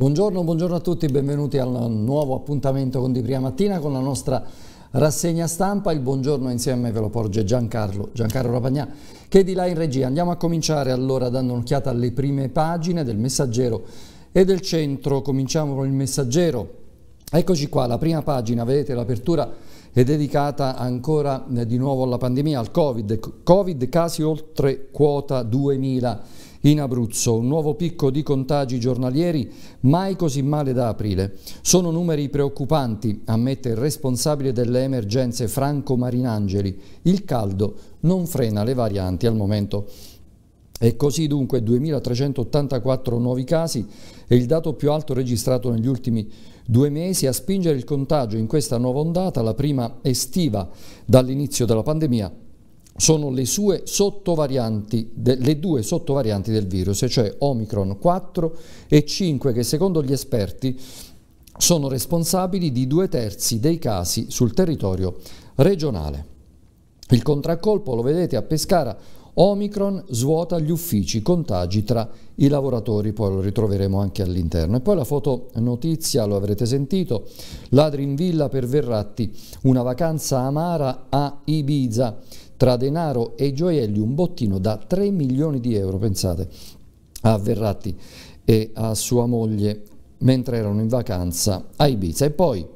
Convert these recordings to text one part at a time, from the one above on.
Buongiorno, buongiorno, a tutti, benvenuti al nuovo appuntamento con Di Prima Mattina con la nostra rassegna stampa. Il buongiorno insieme ve lo porge Giancarlo, Giancarlo Rapagnà che è di là in regia. Andiamo a cominciare allora dando un'occhiata alle prime pagine del Messaggero e del Centro. Cominciamo con il Messaggero. Eccoci qua, la prima pagina, vedete l'apertura è dedicata ancora eh, di nuovo alla pandemia, al Covid. Covid casi oltre quota 2000. In Abruzzo un nuovo picco di contagi giornalieri mai così male da aprile. Sono numeri preoccupanti, ammette il responsabile delle emergenze Franco Marinangeli. Il caldo non frena le varianti al momento. E così dunque 2.384 nuovi casi è il dato più alto registrato negli ultimi due mesi a spingere il contagio in questa nuova ondata, la prima estiva dall'inizio della pandemia, sono le, de, le, due sottovarianti del virus, cioè Omicron 4 e 5, che secondo gli esperti sono responsabili di due terzi dei casi sul territorio regionale. Il contraccolpo, lo vedete a Pescara, Omicron svuota gli uffici, contagi tra i lavoratori, poi lo ritroveremo anche all'interno. E poi la foto notizia, lo avrete sentito, ladri in villa per Verratti, una vacanza amara a Ibiza tra denaro e gioielli un bottino da 3 milioni di euro, pensate, a Verratti e a sua moglie mentre erano in vacanza a Ibiza. E poi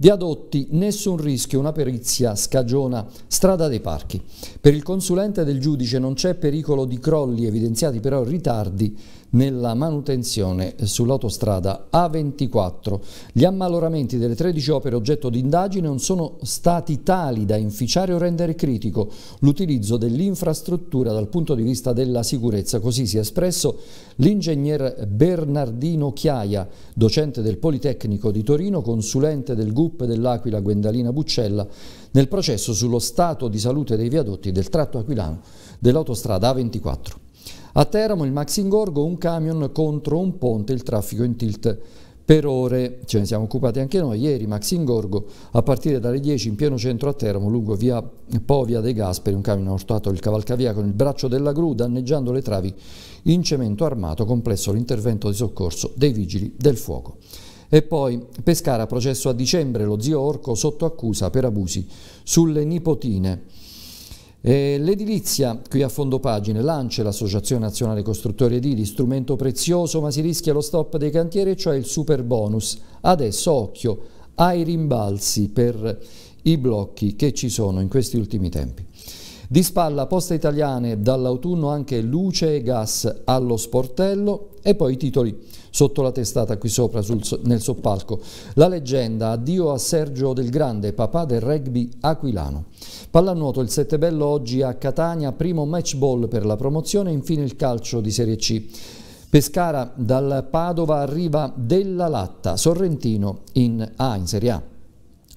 Viadotti, nessun rischio, una perizia scagiona strada dei parchi. Per il consulente del giudice non c'è pericolo di crolli, evidenziati però ritardi nella manutenzione sull'autostrada A24. Gli ammaloramenti delle 13 opere oggetto di indagine non sono stati tali da inficiare o rendere critico l'utilizzo dell'infrastruttura dal punto di vista della sicurezza. Così si è espresso l'ingegner Bernardino Chiaia, docente del Politecnico di Torino, consulente del GUP dell'Aquila Guendalina Buccella, nel processo sullo stato di salute dei viadotti del tratto aquilano dell'autostrada A24. A Teramo, il Max Ingorgo, un camion contro un ponte, il traffico in tilt. Per ore ce ne siamo occupati anche noi, ieri Max Ingorgo, a partire dalle 10 in pieno centro a Teramo, lungo via Povia dei Gasperi, un camion ha urtato il cavalcavia con il braccio della gru, danneggiando le travi in cemento armato, complesso l'intervento di soccorso dei vigili del fuoco. E poi Pescara, processo a dicembre, lo zio Orco sotto accusa per abusi sulle nipotine. Eh, l'edilizia, qui a fondo pagine, lancia l'Associazione Nazionale Costruttori Edili, strumento prezioso ma si rischia lo stop dei cantieri, cioè il super bonus. Adesso occhio ai rimbalzi per i blocchi che ci sono in questi ultimi tempi. Di spalla Poste Italiane, dall'autunno anche luce e gas allo sportello e poi i titoli sotto la testata qui sopra sul, nel soppalco. La leggenda, addio a Sergio Del Grande, papà del rugby aquilano. Pallanuoto il bello oggi a Catania, primo match ball per la promozione, e infine il calcio di Serie C. Pescara dal Padova arriva Della Latta, Sorrentino in A, in Serie A.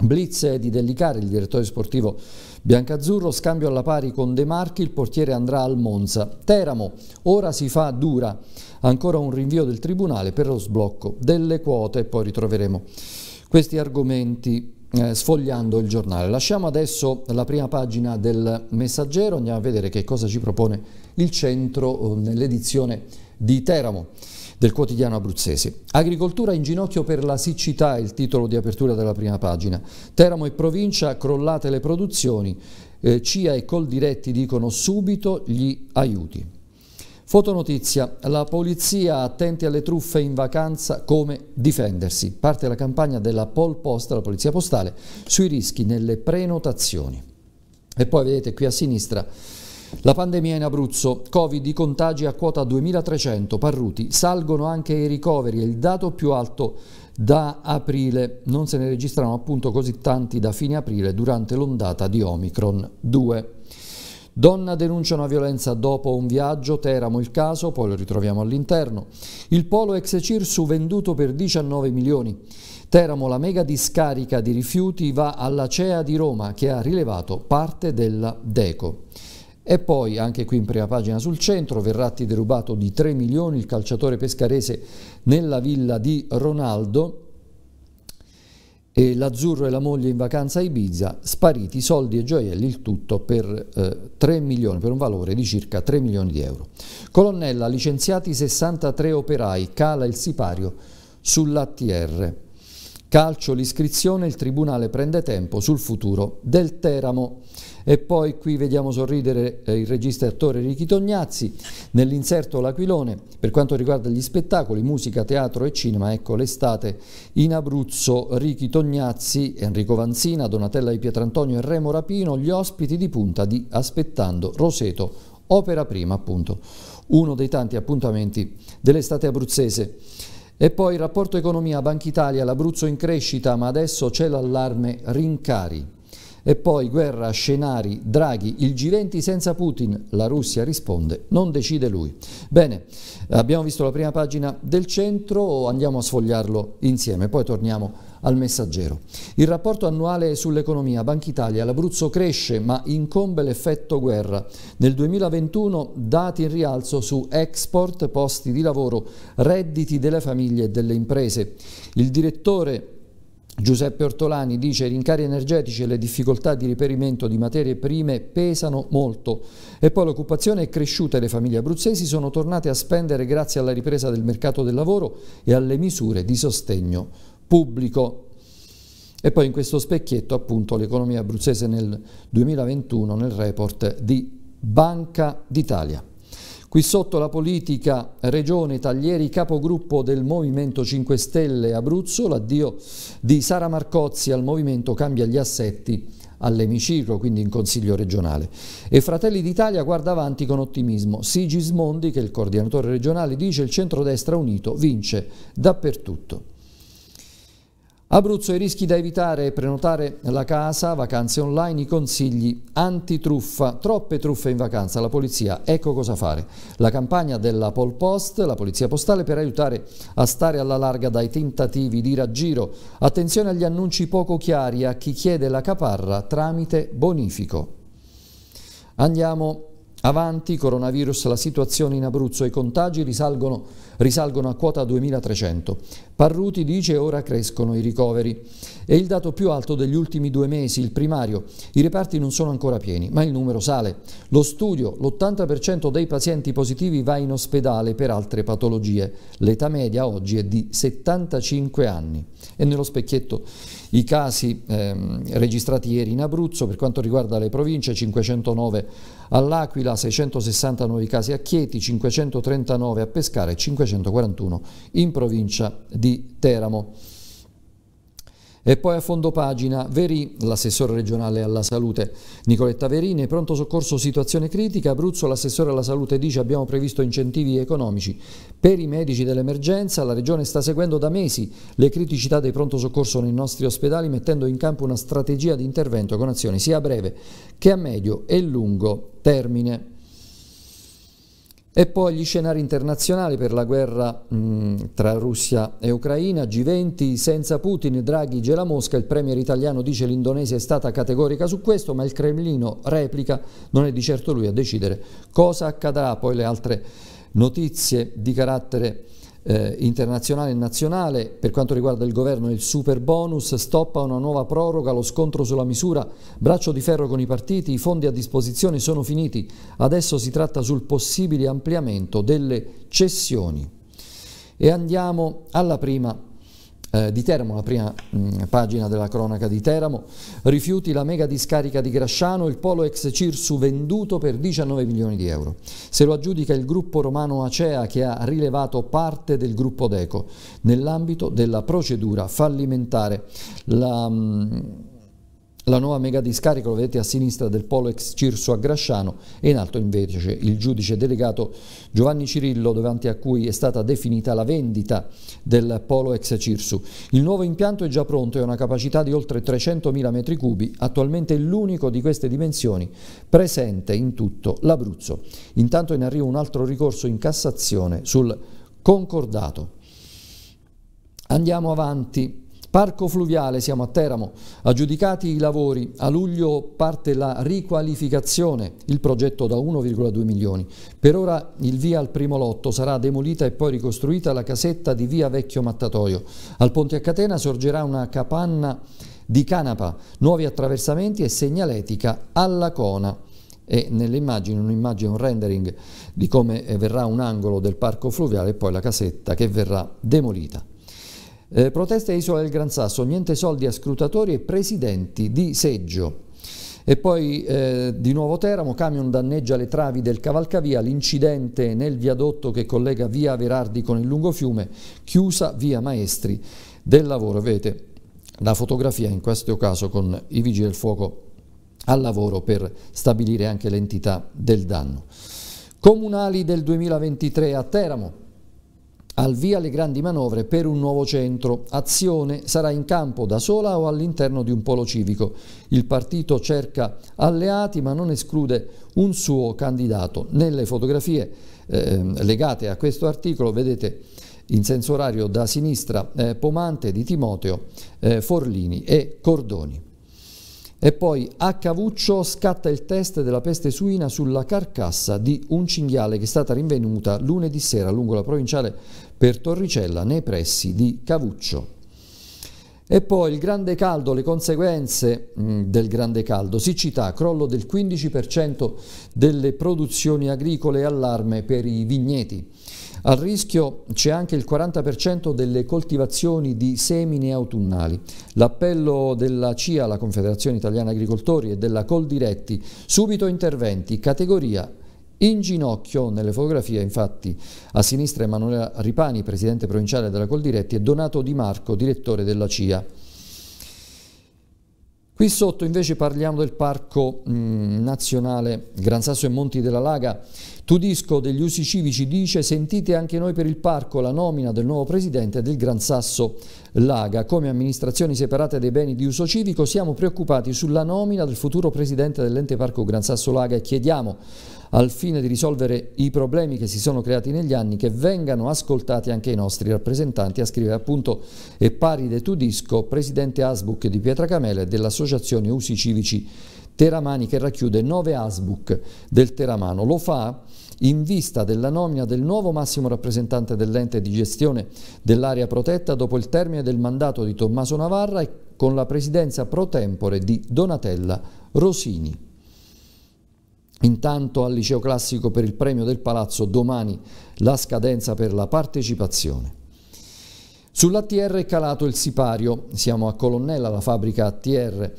Blitz di Dellicare, il direttore sportivo Biancazzurro scambio alla pari con De Marchi, il portiere andrà al Monza. Teramo, ora si fa dura. Ancora un rinvio del Tribunale per lo sblocco delle quote e poi ritroveremo questi argomenti eh, sfogliando il giornale. Lasciamo adesso la prima pagina del messaggero, andiamo a vedere che cosa ci propone il centro eh, nell'edizione di Teramo del quotidiano abruzzese. Agricoltura in ginocchio per la siccità, il titolo di apertura della prima pagina. Teramo e provincia, crollate le produzioni, eh, CIA e Coldiretti dicono subito gli aiuti. Fotonotizia, la polizia attenti alle truffe in vacanza, come difendersi. Parte la campagna della Pol Posta, la polizia postale, sui rischi nelle prenotazioni. E poi vedete qui a sinistra la pandemia in Abruzzo, Covid, i contagi a quota 2300, Parruti, salgono anche i ricoveri, il dato più alto da aprile, non se ne registrano appunto così tanti da fine aprile durante l'ondata di Omicron 2. Donna denuncia una violenza dopo un viaggio, Teramo il caso, poi lo ritroviamo all'interno. Il polo ex Cirsu venduto per 19 milioni. Teramo, la mega discarica di rifiuti, va alla CEA di Roma che ha rilevato parte della Deco. E poi, anche qui in prima pagina sul centro, Verratti derubato di 3 milioni, il calciatore pescarese nella villa di Ronaldo, e l'azzurro e la moglie in vacanza a Ibiza, spariti soldi e gioielli, il tutto per, eh, milioni, per un valore di circa 3 milioni di euro. Colonnella, licenziati 63 operai, cala il sipario sull'ATR. Calcio l'iscrizione, il Tribunale prende tempo sul futuro del Teramo. E poi qui vediamo sorridere eh, il regista e attore Ricky Tognazzi nell'inserto L'Aquilone. Per quanto riguarda gli spettacoli, musica, teatro e cinema, ecco l'estate in Abruzzo, Ricky Tognazzi, Enrico Vanzina, Donatella di Pietrantonio e Remo Rapino, gli ospiti di punta di Aspettando Roseto, opera prima appunto, uno dei tanti appuntamenti dell'estate abruzzese. E poi il rapporto economia Banca Italia, l'Abruzzo in crescita, ma adesso c'è l'allarme rincari. E poi guerra scenari, Draghi, il G20 senza Putin, la Russia risponde, non decide lui. Bene, abbiamo visto la prima pagina del centro, andiamo a sfogliarlo insieme, poi torniamo al messaggero. Il rapporto annuale sull'economia, Banca Italia, l'Abruzzo cresce ma incombe l'effetto guerra. Nel 2021 dati in rialzo su export, posti di lavoro, redditi delle famiglie e delle imprese. Il direttore Giuseppe Ortolani dice i rincari energetici e le difficoltà di riperimento di materie prime pesano molto e poi l'occupazione è cresciuta e le famiglie abruzzesi sono tornate a spendere grazie alla ripresa del mercato del lavoro e alle misure di sostegno pubblico. E poi in questo specchietto appunto l'economia abruzzese nel 2021 nel report di Banca d'Italia. Qui sotto la politica, Regione Taglieri, capogruppo del Movimento 5 Stelle Abruzzo, l'addio di Sara Marcozzi al Movimento cambia gli assetti all'emiciclo, quindi in Consiglio regionale. E Fratelli d'Italia guarda avanti con ottimismo. Sigismondi, che è il coordinatore regionale, dice il centrodestra unito vince dappertutto. Abruzzo, i rischi da evitare, prenotare la casa, vacanze online, i consigli antitruffa, troppe truffe in vacanza, la polizia, ecco cosa fare. La campagna della Polpost, la polizia postale, per aiutare a stare alla larga dai tentativi di raggiro. Attenzione agli annunci poco chiari a chi chiede la caparra tramite bonifico. Andiamo Avanti, coronavirus, la situazione in Abruzzo, i contagi risalgono, risalgono a quota 2300. Parruti dice ora crescono i ricoveri. È il dato più alto degli ultimi due mesi, il primario. I reparti non sono ancora pieni, ma il numero sale. Lo studio, l'80% dei pazienti positivi va in ospedale per altre patologie. L'età media oggi è di 75 anni. E nello specchietto i casi ehm, registrati ieri in Abruzzo, per quanto riguarda le province, 509 all'Aquila, 660 nuovi casi a Chieti, 539 a Pescara e 541 in provincia di Teramo. E poi a fondo pagina, Veri, l'assessore regionale alla salute Nicoletta Verini, pronto soccorso situazione critica, Abruzzo l'assessore alla salute dice abbiamo previsto incentivi economici per i medici dell'emergenza, la regione sta seguendo da mesi le criticità dei pronto soccorso nei nostri ospedali mettendo in campo una strategia di intervento con azioni sia a breve che a medio e lungo termine. E poi gli scenari internazionali per la guerra mh, mm, tra Russia e Ucraina, G20 senza Putin, Draghi gela Mosca, il premier italiano dice l'Indonesia è stata categorica su questo, ma il Cremlino replica, non è di certo lui a decidere cosa accadrà, poi le altre notizie di carattere eh, internazionale e nazionale, per quanto riguarda il governo il super bonus, stoppa una nuova proroga, lo scontro sulla misura, braccio di ferro con i partiti, i fondi a disposizione sono finiti, adesso si tratta sul possibile ampliamento delle cessioni. E andiamo alla prima eh, di Teramo, la prima mh, mm, pagina della cronaca di Teramo. Rifiuti la mega discarica di Grasciano, il polo ex Cirsu venduto per 19 milioni di euro. Se lo aggiudica il gruppo romano Acea che ha rilevato parte del gruppo Deco nell'ambito della procedura fallimentare. La, mh, mm, la nuova mega discarica lo vedete a sinistra del polo ex Cirso a Grasciano e in alto invece il giudice delegato Giovanni Cirillo davanti a cui è stata definita la vendita del polo ex Cirsu. Il nuovo impianto è già pronto e ha una capacità di oltre 300.000 m3, attualmente è l'unico di queste dimensioni presente in tutto l'Abruzzo. Intanto in arrivo un altro ricorso in Cassazione sul concordato. Andiamo avanti. Parco fluviale, siamo a Teramo. Aggiudicati i lavori, a luglio parte la riqualificazione, il progetto da 1,2 milioni. Per ora il via al primo lotto sarà demolita e poi ricostruita la casetta di via Vecchio Mattatoio. Al ponte a catena sorgerà una capanna di canapa, nuovi attraversamenti e segnaletica alla cona e nell'immagine un'immagine, un rendering di come verrà un angolo del parco fluviale e poi la casetta che verrà demolita. Eh, proteste a Isola del Gran Sasso, niente soldi a scrutatori e presidenti di seggio. E poi eh, di nuovo Teramo, camion danneggia le travi del cavalcavia, l'incidente nel viadotto che collega via Verardi con il lungo fiume, chiusa via Maestri del lavoro. Vedete la fotografia in questo caso con i vigili del fuoco al lavoro per stabilire anche l'entità del danno. Comunali del 2023 a Teramo, al via le grandi manovre per un nuovo centro. Azione sarà in campo da sola o all'interno di un polo civico. Il partito cerca alleati ma non esclude un suo candidato. Nelle fotografie eh, legate a questo articolo vedete in senso orario da sinistra eh, Pomante di Timoteo, eh, Forlini e Cordoni. E poi a Cavuccio scatta il test della peste suina sulla carcassa di un cinghiale che è stata rinvenuta lunedì sera lungo la provinciale per Torricella nei pressi di Cavuccio. E poi il grande caldo, le conseguenze mm, del grande caldo, siccità, crollo del 15% delle produzioni agricole e allarme per i vigneti. Al rischio c'è anche il 40% delle coltivazioni di semine autunnali. L'appello della CIA, la Confederazione Italiana Agricoltori e della Coldiretti, subito interventi, categoria in ginocchio nelle fotografie, infatti, a sinistra Emanuela Ripani, presidente provinciale della Coldiretti, e Donato Di Marco, direttore della CIA. Qui sotto invece parliamo del Parco mh, Nazionale Gran Sasso e Monti della Laga. Tudisco degli Usi Civici dice sentite anche noi per il parco la nomina del nuovo presidente del Gran Sasso Laga. Come amministrazioni separate dei beni di uso civico siamo preoccupati sulla nomina del futuro presidente dell'ente parco Gran Sasso Laga e chiediamo al fine di risolvere i problemi che si sono creati negli anni, che vengano ascoltati anche i nostri rappresentanti, a scrivere appunto Paride Tudisco, presidente ASBUC di Pietracamele e dell'associazione Usi Civici Teramani che racchiude nove ASBUC del Teramano. Lo fa in vista della nomina del nuovo massimo rappresentante dell'ente di gestione dell'area protetta dopo il termine del mandato di Tommaso Navarra e con la presidenza pro tempore di Donatella Rosini. Intanto al liceo classico per il premio del palazzo domani la scadenza per la partecipazione. Sull'ATR è calato il sipario, siamo a Colonnella, la fabbrica ATR,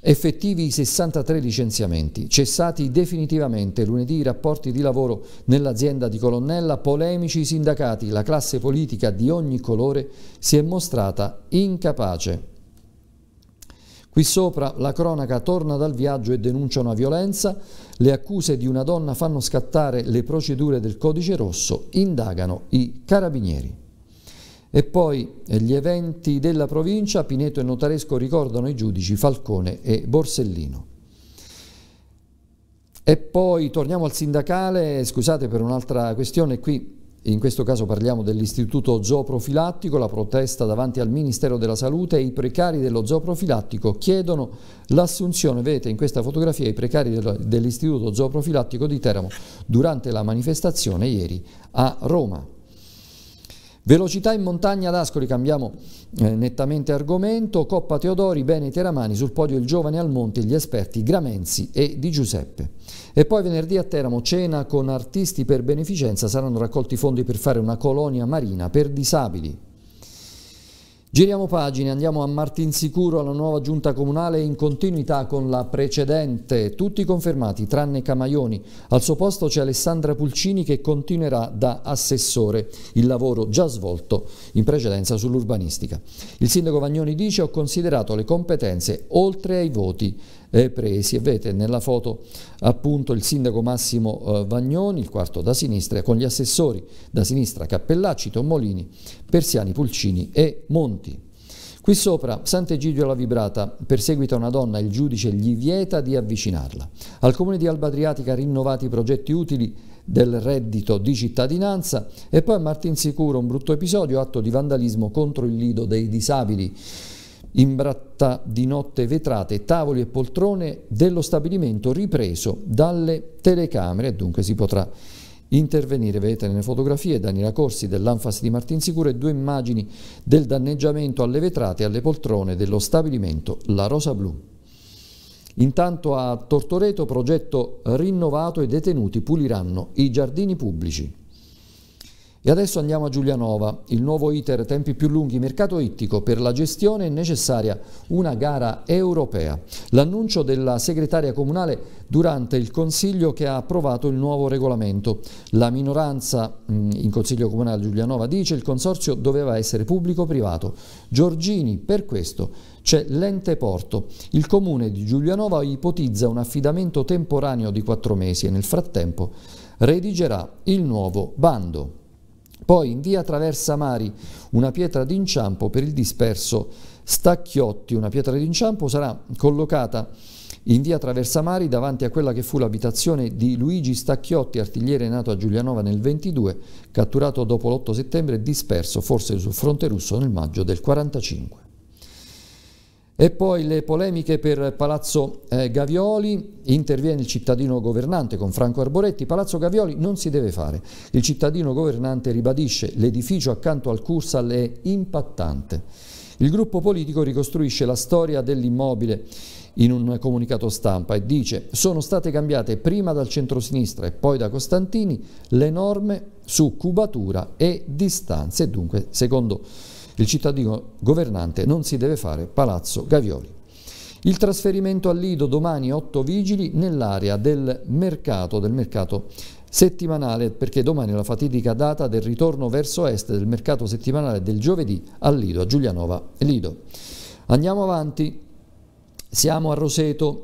effettivi 63 licenziamenti, cessati definitivamente lunedì i rapporti di lavoro nell'azienda di Colonnella, polemici i sindacati, la classe politica di ogni colore si è mostrata incapace. Qui sopra la cronaca torna dal viaggio e denuncia una violenza, le accuse di una donna fanno scattare le procedure del codice rosso, indagano i carabinieri. E poi eh, gli eventi della provincia, Pineto e Notaresco ricordano i giudici Falcone e Borsellino. E poi torniamo al sindacale, scusate per un'altra questione qui, in questo caso parliamo dell'Istituto Zooprofilattico, la protesta davanti al Ministero della Salute e i precari dello zooprofilattico chiedono l'assunzione, vedete in questa fotografia i precari dell'Istituto Zooprofilattico di Teramo durante la manifestazione ieri a Roma. Velocità in montagna ad Ascoli, cambiamo eh, nettamente argomento, Coppa Teodori, bene e Ramani, sul podio il giovane Almonte, gli esperti Gramenzi e Di Giuseppe. E poi venerdì a Teramo, cena con artisti per beneficenza, saranno raccolti fondi per fare una colonia marina per disabili, Giriamo pagine, andiamo a Martinsicuro, alla nuova giunta comunale in continuità con la precedente, tutti confermati tranne Camaioni. Al suo posto c'è Alessandra Pulcini che continuerà da assessore, il lavoro già svolto in precedenza sull'urbanistica. Il sindaco Vagnoni dice ho considerato le competenze oltre ai voti eh, presi. E vedete nella foto appunto il sindaco Massimo eh, Vagnoni, il quarto da sinistra, con gli assessori da sinistra Cappellacci, Tommolini, Persiani, Pulcini e Monti. Qui sopra Sant'Egidio alla Vibrata perseguita una donna, il giudice gli vieta di avvicinarla. Al comune di Alba Adriatica rinnovati i progetti utili del reddito di cittadinanza e poi a Martinsicuro un brutto episodio, atto di vandalismo contro il lido dei disabili imbratta di notte vetrate, tavoli e poltrone dello stabilimento ripreso dalle telecamere, dunque si potrà intervenire, vedete nelle fotografie Daniela Corsi dell'Anfas di Martinsicuro e due immagini del danneggiamento alle vetrate e alle poltrone dello stabilimento La Rosa Blu. Intanto a Tortoreto progetto rinnovato e detenuti puliranno i giardini pubblici. E adesso andiamo a Giulianova, il nuovo ITER tempi più lunghi mercato ittico, per la gestione è necessaria una gara europea. L'annuncio della segretaria comunale durante il Consiglio che ha approvato il nuovo regolamento. La minoranza mm, in Consiglio Comunale Giulianova dice che il consorzio doveva essere pubblico-privato. Giorgini per questo c'è l'ente porto. Il comune di Giulianova ipotizza un affidamento temporaneo di quattro mesi e nel frattempo redigerà il nuovo bando. Poi in via Traversa Mari una pietra d'inciampo per il disperso Stacchiotti. Una pietra d'inciampo sarà collocata in via Traversamari davanti a quella che fu l'abitazione di Luigi Stacchiotti, artigliere nato a Giulianova nel 22, catturato dopo l'8 settembre e disperso forse sul fronte russo nel maggio del 45. E poi le polemiche per Palazzo eh, Gavioli, interviene il cittadino governante con Franco Arboretti, Palazzo Gavioli non si deve fare. Il cittadino governante ribadisce l'edificio accanto al Cursal è impattante. Il gruppo politico ricostruisce la storia dell'immobile in un comunicato stampa e dice sono state cambiate prima dal centrosinistra e poi da Costantini le norme su cubatura e distanze, dunque secondo il cittadino governante non si deve fare Palazzo Gavioli. Il trasferimento a Lido domani 8 vigili nell'area del mercato, del mercato settimanale perché domani è la fatidica data del ritorno verso est del mercato settimanale del giovedì a Lido, a Giulianova Lido. Andiamo avanti, siamo a Roseto,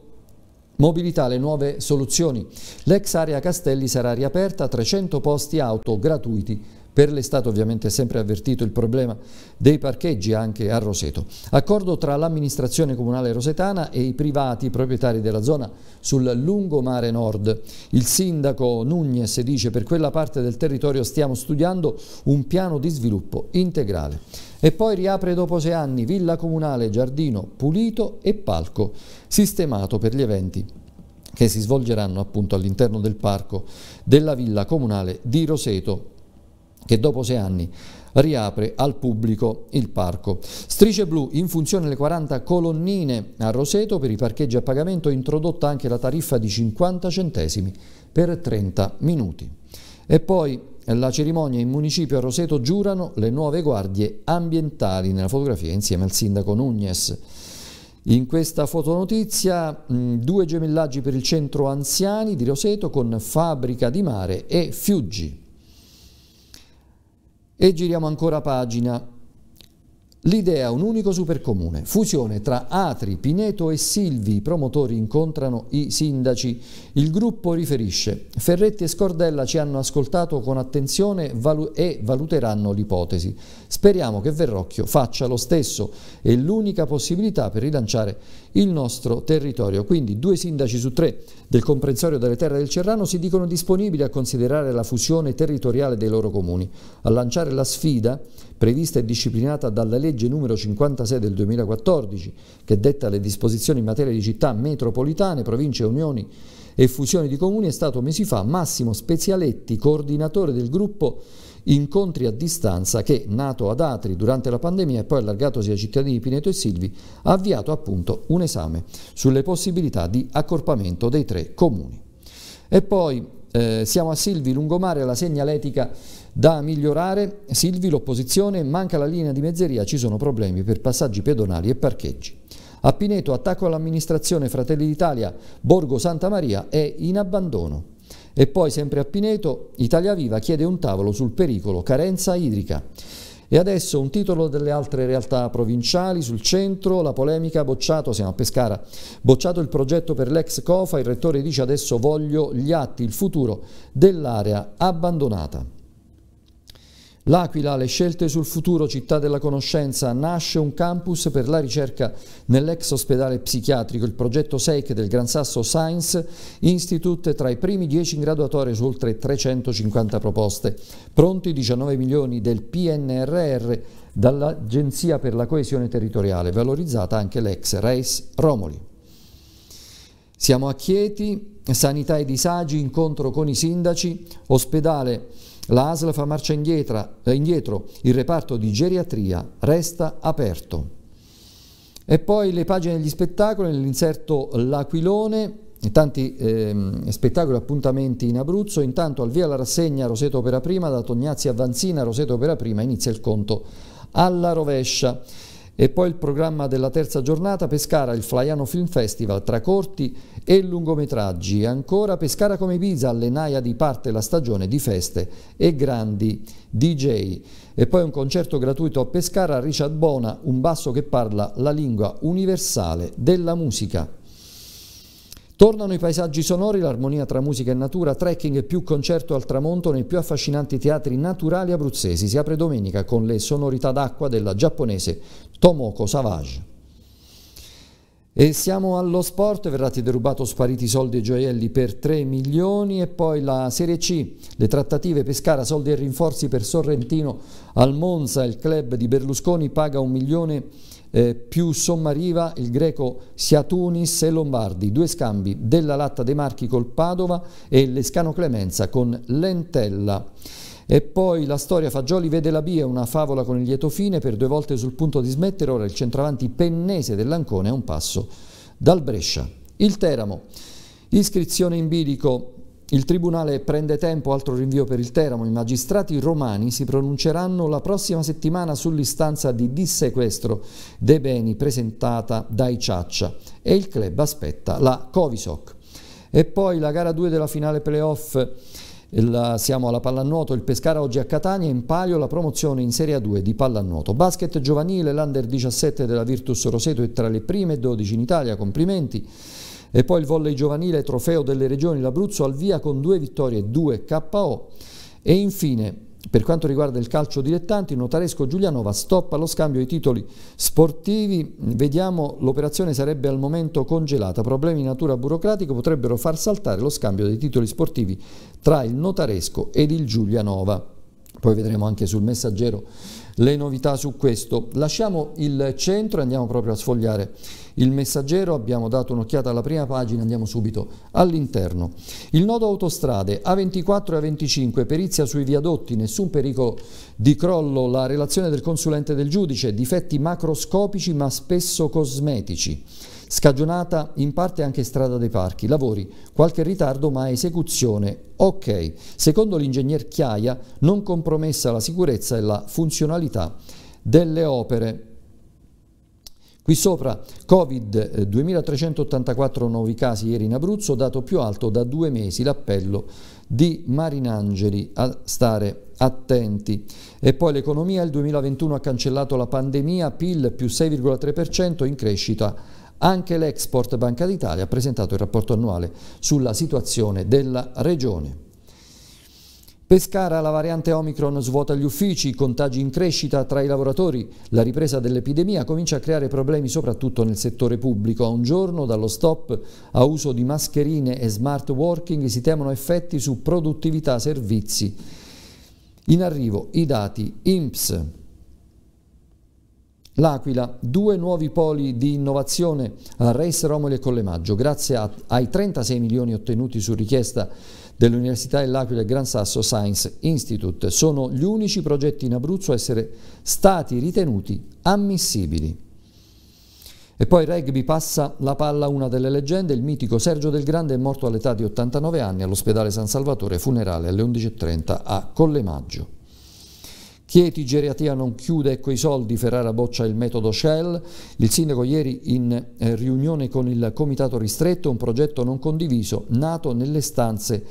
Mobilità, le nuove soluzioni. L'ex area Castelli sarà riaperta, 300 posti auto gratuiti per l'estate ovviamente è sempre avvertito il problema dei parcheggi anche a Roseto. Accordo tra l'amministrazione comunale rosetana e i privati proprietari della zona sul lungomare nord. Il sindaco Nunez dice per quella parte del territorio stiamo studiando un piano di sviluppo integrale. E poi riapre dopo sei anni Villa Comunale, Giardino pulito e palco sistemato per gli eventi che si svolgeranno appunto all'interno del parco della Villa Comunale di Roseto che dopo sei anni riapre al pubblico il parco. Strice blu in funzione le 40 colonnine a Roseto per i parcheggi a pagamento introdotta anche la tariffa di 50 centesimi per 30 minuti. E poi la cerimonia in municipio a Roseto giurano le nuove guardie ambientali nella fotografia insieme al sindaco Nugnes. In questa fotonotizia mm, due gemellaggi per il centro anziani di Roseto con Fabbrica di Mare e Fiuggi. E giriamo ancora pagina. L'idea è un unico supercomune, fusione tra Atri, Pineto e Silvi, i promotori incontrano i sindaci, il gruppo riferisce Ferretti e Scordella ci hanno ascoltato con attenzione e valuteranno l'ipotesi. Speriamo che Verrocchio faccia lo stesso, è l'unica possibilità per rilanciare il nostro territorio. Quindi due sindaci su tre del comprensorio delle terre del Cerrano si dicono disponibili a considerare la fusione territoriale dei loro comuni. A lanciare la sfida prevista e disciplinata dalla legge numero 56 del 2014, che detta le disposizioni in materia di città metropolitane, province, unioni e fusioni di comuni, è stato mesi fa Massimo Spezialetti, coordinatore del gruppo incontri a distanza che, nato ad Atri durante la pandemia e poi allargatosi ai cittadini Pineto e Silvi, ha avviato appunto un esame sulle possibilità di accorpamento dei tre comuni. E poi eh, siamo a Silvi Lungomare la segnaletica da migliorare, Silvi, l'opposizione, manca la linea di mezzeria, ci sono problemi per passaggi pedonali e parcheggi. A Pineto attacco all'amministrazione Fratelli d'Italia, Borgo Santa Maria è in abbandono. E poi sempre a Pineto, Italia Viva chiede un tavolo sul pericolo carenza idrica. E adesso un titolo delle altre realtà provinciali sul centro, la polemica bocciato, siamo a Pescara, bocciato il progetto per l'ex COFA, il rettore dice adesso voglio gli atti, il futuro dell'area abbandonata. L'Aquila, le scelte sul futuro, città della conoscenza, nasce un campus per la ricerca nell'ex ospedale psichiatrico, il progetto SEIC del Gran Sasso Science Institute tra i primi 10 in graduatoria su oltre 350 proposte. Pronti 19 milioni del PNRR dall'Agenzia per la coesione territoriale, valorizzata anche l'ex Reis Romoli. Siamo a Chieti, sanità e disagi, incontro con i sindaci, ospedale la ASL fa marcia indietro, eh, indietro, il reparto di geriatria resta aperto. E poi le pagine degli spettacoli, nell'inserto L'Aquilone, tanti ehm, spettacoli e appuntamenti in Abruzzo, intanto al via la rassegna Roseto Opera Prima, da Tognazzi a Vanzina, Roseto Opera Prima, inizia il conto alla rovescia. E poi il programma della terza giornata Pescara, il Flaiano Film Festival tra corti e lungometraggi. Ancora Pescara come Ibiza, all'Enaia di parte la stagione di feste e grandi DJ. E poi un concerto gratuito a Pescara, Richard Bona, un basso che parla la lingua universale della musica. Tornano i paesaggi sonori, l'armonia tra musica e natura, trekking più concerto al tramonto nei più affascinanti teatri naturali abruzzesi. Si apre domenica con le sonorità d'acqua della giapponese Tomoko Savage. E siamo allo sport, verrà derubato spariti soldi e gioielli per 3 milioni e poi la Serie C, le trattative Pescara, soldi e rinforzi per Sorrentino al Monza, il club di Berlusconi paga un milione eh, più sommariva il greco Siatunis e Lombardi, due scambi della Latta dei Marchi col Padova e l'Escano Clemenza con Lentella. E poi la storia Fagioli vede la Bia, una favola con il lieto fine, per due volte sul punto di smettere, ora il centravanti pennese dell'Ancone è un passo dal Brescia. Il Teramo, iscrizione in bilico il Tribunale prende tempo, altro rinvio per il Teramo. I magistrati romani si pronunceranno la prossima settimana sull'istanza di dissequestro dei beni presentata dai Ciaccia e il club aspetta la Covisoc. E poi la gara 2 della finale playoff. siamo alla pallanuoto, il Pescara oggi a Catania, in palio la promozione in Serie 2 di pallanuoto. Basket giovanile, l'Under 17 della Virtus Roseto è tra le prime 12 in Italia, complimenti. E poi il volley giovanile trofeo delle regioni l'Abruzzo al via con due vittorie e due KO. E infine per quanto riguarda il calcio dilettanti, Notaresco Giulianova stoppa lo scambio di titoli sportivi. Vediamo, l'operazione sarebbe al momento congelata. Problemi di natura burocratica potrebbero far saltare lo scambio dei titoli sportivi tra il Notaresco ed il Giulianova. Poi vedremo anche sul messaggero le novità su questo. Lasciamo il centro e andiamo proprio a sfogliare il messaggero, abbiamo dato un'occhiata alla prima pagina, andiamo subito all'interno. Il nodo autostrade A24 e A25, perizia sui viadotti, nessun pericolo di crollo, la relazione del consulente del giudice, difetti macroscopici ma spesso cosmetici scagionata in parte anche strada dei parchi, lavori, qualche ritardo ma esecuzione, ok. Secondo l'ingegner Chiaia non compromessa la sicurezza e la funzionalità delle opere. Qui sopra Covid 2384 eh, nuovi casi ieri in Abruzzo, dato più alto da due mesi l'appello di Marinangeli a stare attenti. E poi l'economia, il 2021 ha cancellato la pandemia, PIL più 6,3% in crescita anche l'Export Banca d'Italia ha presentato il rapporto annuale sulla situazione della regione. Pescara, la variante Omicron svuota gli uffici, i contagi in crescita tra i lavoratori. La ripresa dell'epidemia comincia a creare problemi soprattutto nel settore pubblico. A un giorno dallo stop a uso di mascherine e smart working si temono effetti su produttività e servizi. In arrivo i dati IMSS. L'Aquila, due nuovi poli di innovazione a Reis Romoli e Collemaggio, grazie a, ai 36 milioni ottenuti su richiesta dell'Università dell'Aquila e Gran Sasso Science Institute. Sono gli unici progetti in Abruzzo a essere stati ritenuti ammissibili. E poi rugby passa la palla a una delle leggende, il mitico Sergio Del Grande è morto all'età di 89 anni all'ospedale San Salvatore, funerale alle 11.30 a Collemaggio. Chieti Geriatia non chiude, ecco i soldi, Ferrara boccia il metodo Shell. Il sindaco ieri in eh, riunione con il comitato ristretto, un progetto non condiviso, nato nelle stanze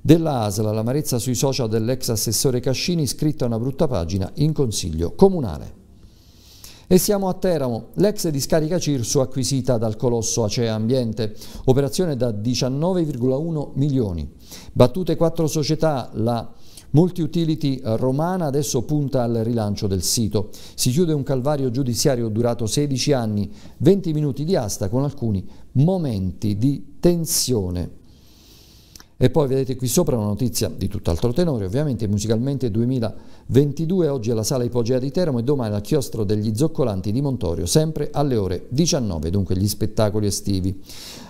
della ASLA, l'amarezza sui social dell'ex assessore Cascini, scritta una brutta pagina in consiglio comunale. E siamo a Teramo, l'ex discarica Cirso acquisita dal colosso Acea Ambiente, operazione da 19,1 milioni. Battute quattro società, la Multiutility eh, romana adesso punta al rilancio del sito. Si chiude un calvario giudiziario durato 16 anni, 20 minuti di asta con alcuni momenti di tensione. E poi vedete qui sopra una notizia di tutt'altro tenore, ovviamente musicalmente 2022, oggi alla Sala Ipogea di Teramo e domani al chiostro degli Zoccolanti di Montorio, sempre alle ore 19, dunque gli spettacoli estivi.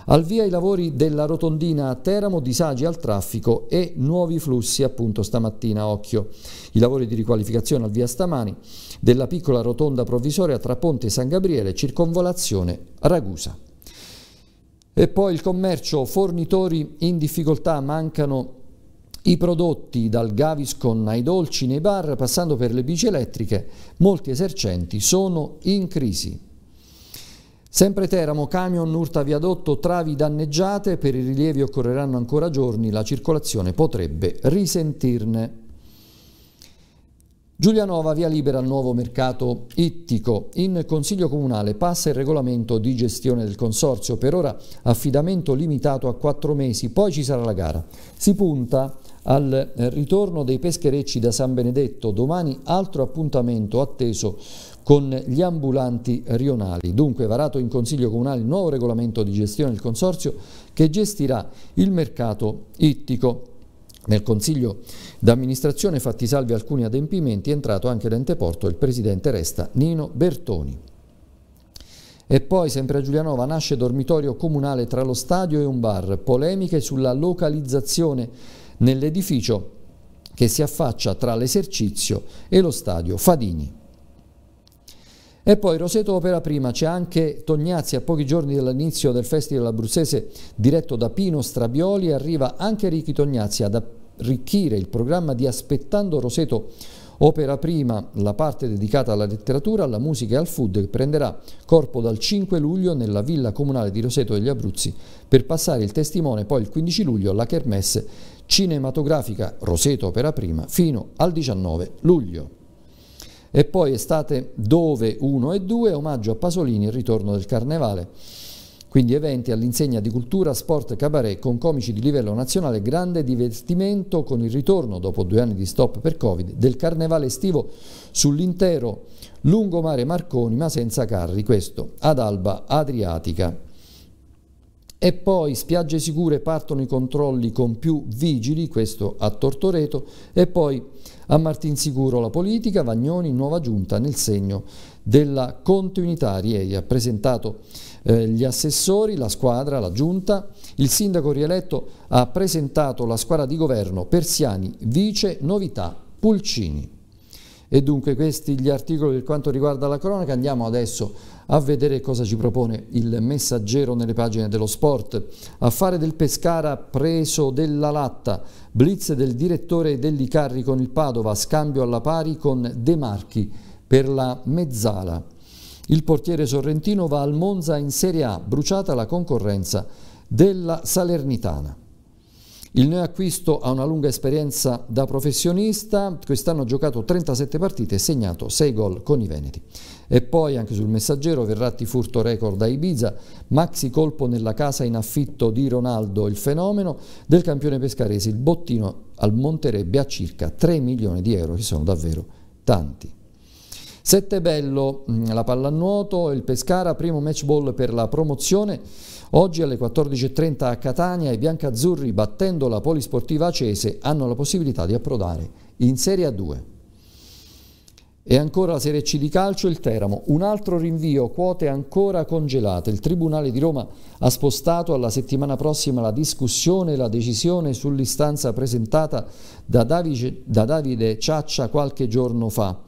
Al via i lavori della rotondina a Teramo, disagi al traffico e nuovi flussi appunto stamattina, occhio. I lavori di riqualificazione al via stamani della piccola rotonda provvisoria tra Ponte San Gabriele e Circonvolazione Ragusa. E poi il commercio, fornitori in difficoltà, mancano i prodotti dal Gaviscon ai dolci nei bar, passando per le bici elettriche, molti esercenti sono in crisi. Sempre Teramo, camion urta viadotto, travi danneggiate, per i rilievi occorreranno ancora giorni, la circolazione potrebbe risentirne. Giulianova via libera al nuovo mercato ittico. In Consiglio Comunale passa il regolamento di gestione del consorzio, per ora affidamento limitato a quattro mesi, poi ci sarà la gara. Si punta al ritorno dei pescherecci da San Benedetto, domani altro appuntamento atteso con gli ambulanti rionali. Dunque varato in Consiglio Comunale il nuovo regolamento di gestione del consorzio che gestirà il mercato ittico. Nel Consiglio d'amministrazione, fatti salvi alcuni adempimenti, è entrato anche l'ente porto e il presidente resta Nino Bertoni. E poi, sempre a Giulianova, nasce dormitorio comunale tra lo stadio e un bar, polemiche sulla localizzazione nell'edificio che si affaccia tra l'esercizio e lo stadio Fadini. E poi Roseto Opera Prima, c'è anche Tognazzi a pochi giorni dall'inizio del Festival Abruzzese diretto da Pino Strabioli, arriva anche Ricchi Tognazzi ad arricchire il programma di Aspettando Roseto Opera Prima, la parte dedicata alla letteratura, alla musica e al food che prenderà corpo dal 5 luglio nella villa comunale di Roseto degli Abruzzi per passare il testimone poi il 15 luglio alla kermesse cinematografica Roseto Opera Prima fino al 19 luglio. E poi estate Dove 1 e 2, omaggio a Pasolini, il ritorno del carnevale. Quindi eventi all'insegna di cultura, sport, e cabaret con comici di livello nazionale, grande divertimento con il ritorno, dopo due anni di stop per Covid, del carnevale estivo sull'intero lungomare Marconi ma senza carri, questo ad Alba Adriatica. E poi spiagge sicure partono i controlli con più vigili, questo a Tortoreto, e poi a Martinsicuro la politica, Vagnoni nuova giunta nel segno della continuità. Ieri ha presentato eh, gli assessori, la squadra, la giunta. Il sindaco rieletto ha presentato la squadra di governo Persiani, vice novità Pulcini. E dunque questi gli articoli per quanto riguarda la cronaca. Andiamo adesso a vedere cosa ci propone il messaggero nelle pagine dello sport. Affare del Pescara preso della latta, blitz del direttore dell'Icarri con il Padova, scambio alla pari con De Marchi per la mezzala. Il portiere sorrentino va al Monza in Serie A, bruciata la concorrenza della Salernitana. Il neoacquisto ha una lunga esperienza da professionista, quest'anno ha giocato 37 partite e segnato 6 gol con i Veneti. E poi anche sul messaggero Verratti furto record a Ibiza, maxi colpo nella casa in affitto di Ronaldo, il fenomeno del campione pescarese, il bottino al Monterebbe a circa 3 milioni di euro, che sono davvero tanti. 7 bello mm, la pallanuoto, il Pescara, primo match ball per la promozione. Oggi alle 14.30 a Catania i biancazzurri, battendo la polisportiva Acese, hanno la possibilità di approdare in Serie A2. E ancora la Serie C di calcio, il Teramo. Un altro rinvio, quote ancora congelate. Il Tribunale di Roma ha spostato alla settimana prossima la discussione e la decisione sull'istanza presentata da Davide Ciaccia qualche giorno fa.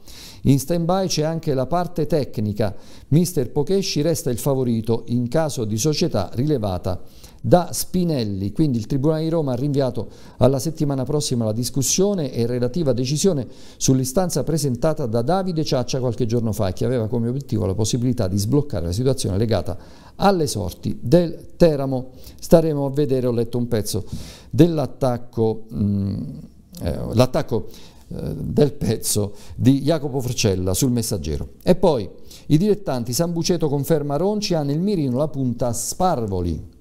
In stand-by c'è anche la parte tecnica. Mister Pokesci resta il favorito in caso di società rilevata da Spinelli. Quindi il Tribunale di Roma ha rinviato alla settimana prossima la discussione e relativa decisione sull'istanza presentata da Davide Ciaccia qualche giorno fa, che aveva come obiettivo la possibilità di sbloccare la situazione legata alle sorti del Teramo. Staremo a vedere, ho letto un pezzo dell'attacco. Mm, eh, l'attacco eh, del pezzo di Jacopo Forcella sul Messaggero. E poi i dilettanti Sambuceto conferma Ronci ha nel mirino la punta Sparvoli.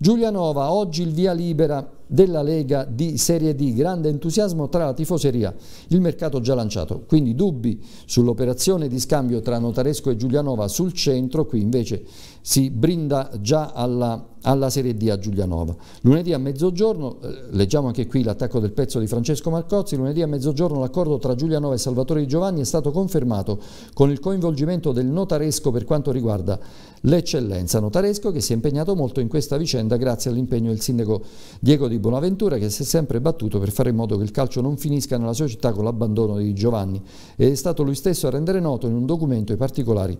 Giulianova, oggi il via libera della Lega di Serie D, grande entusiasmo tra la tifoseria, il mercato già lanciato, quindi dubbi sull'operazione di scambio tra Notaresco e Giulianova sul centro, qui invece si brinda già alla, alla Serie D a Giulianova. Lunedì a mezzogiorno, eh, leggiamo anche qui l'attacco del pezzo di Francesco Marcozzi, lunedì a mezzogiorno l'accordo tra Giulianova e Salvatore Di Giovanni è stato confermato con il coinvolgimento del notaresco per quanto riguarda l'eccellenza. Notaresco che si è impegnato molto in questa vicenda grazie all'impegno del sindaco Diego Di Bonaventura che si è sempre battuto per fare in modo che il calcio non finisca nella sua città con l'abbandono di Giovanni ed è stato lui stesso a rendere noto in un documento i particolari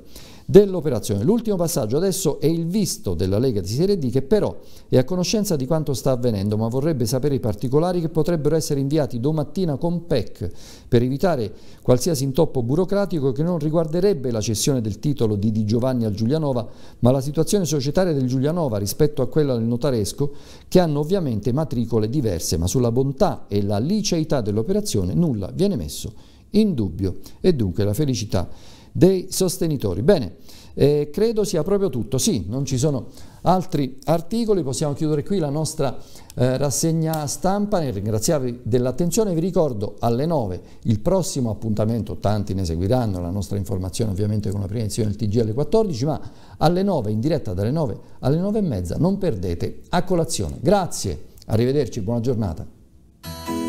dell'operazione. L'ultimo passaggio adesso è il visto della Lega di Serie D che però è a conoscenza di quanto sta avvenendo ma vorrebbe sapere i particolari che potrebbero essere inviati domattina con PEC per evitare qualsiasi intoppo burocratico che non riguarderebbe la cessione del titolo di Di Giovanni al Giulianova ma la situazione societaria del Giulianova rispetto a quella del notaresco che hanno ovviamente matricole diverse ma sulla bontà e la liceità dell'operazione nulla viene messo in dubbio e dunque la felicità dei sostenitori. Bene, eh, credo sia proprio tutto. Sì, non ci sono altri articoli, possiamo chiudere qui la nostra eh, rassegna stampa, nel ringraziarvi dell'attenzione, vi ricordo alle 9 il prossimo appuntamento, tanti ne seguiranno, la nostra informazione ovviamente con la prima edizione del TG alle 14, ma alle 9, in diretta dalle 9 alle 9 e mezza, non perdete a colazione. Grazie, arrivederci, buona giornata.